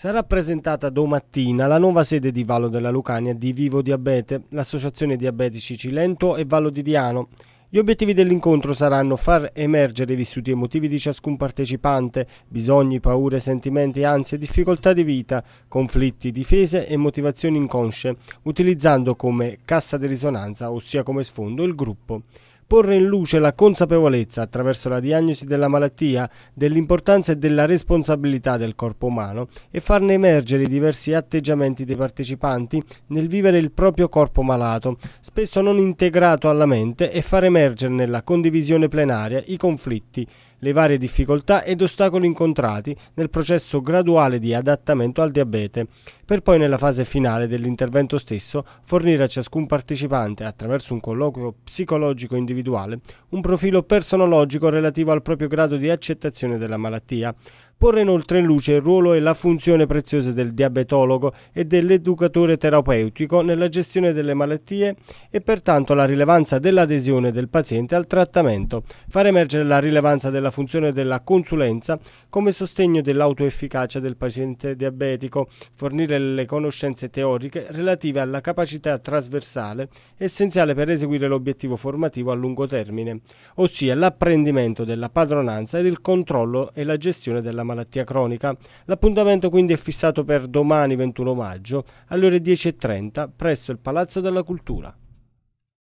Sarà presentata domattina la nuova sede di Vallo della Lucania di Vivo Diabete, l'associazione diabetici Cilento e Vallo di Diano. Gli obiettivi dell'incontro saranno far emergere i vissuti emotivi di ciascun partecipante, bisogni, paure, sentimenti, ansie, difficoltà di vita, conflitti, difese e motivazioni inconsce, utilizzando come cassa di risonanza, ossia come sfondo, il gruppo porre in luce la consapevolezza attraverso la diagnosi della malattia, dell'importanza e della responsabilità del corpo umano e farne emergere i diversi atteggiamenti dei partecipanti nel vivere il proprio corpo malato, spesso non integrato alla mente e far emergere nella condivisione plenaria i conflitti, le varie difficoltà ed ostacoli incontrati nel processo graduale di adattamento al diabete, per poi nella fase finale dell'intervento stesso fornire a ciascun partecipante, attraverso un colloquio psicologico individuale, individuale, un profilo personologico relativo al proprio grado di accettazione della malattia, Porre inoltre in luce il ruolo e la funzione preziosa del diabetologo e dell'educatore terapeutico nella gestione delle malattie e pertanto la rilevanza dell'adesione del paziente al trattamento, far emergere la rilevanza della funzione della consulenza come sostegno dell'autoefficacia del paziente diabetico, fornire le conoscenze teoriche relative alla capacità trasversale essenziale per eseguire l'obiettivo formativo a lungo termine, ossia l'apprendimento della padronanza ed il controllo e la gestione della malattia malattia cronica, l'appuntamento quindi è fissato per domani 21 maggio alle ore 10.30 presso il Palazzo della Cultura.